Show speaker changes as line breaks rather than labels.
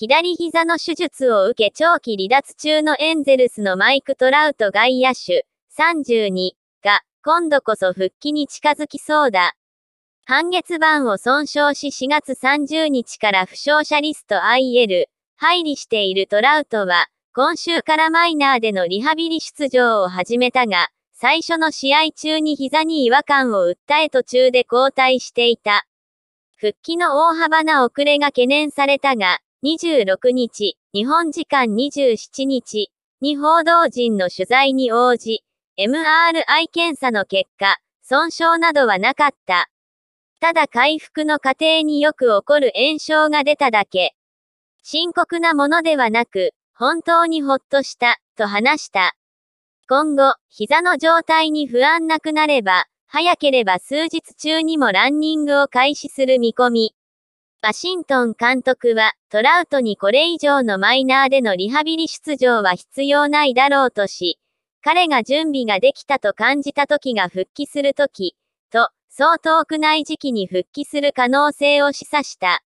左膝の手術を受け長期離脱中のエンゼルスのマイク・トラウト外野手32が今度こそ復帰に近づきそうだ。半月板を損傷し4月30日から負傷者リスト IL 入りしているトラウトは今週からマイナーでのリハビリ出場を始めたが最初の試合中に膝に違和感を訴え途中で交代していた。復帰の大幅な遅れが懸念されたが、26日、日本時間27日に報道陣の取材に応じ、MRI 検査の結果、損傷などはなかった。ただ回復の過程によく起こる炎症が出ただけ。深刻なものではなく、本当にほっとした、と話した。今後、膝の状態に不安なくなれば、早ければ数日中にもランニングを開始する見込み。ワシントン監督は、トラウトにこれ以上のマイナーでのリハビリ出場は必要ないだろうとし、彼が準備ができたと感じた時が復帰する時、と、そう遠くない時期に復帰する可能性を示唆した。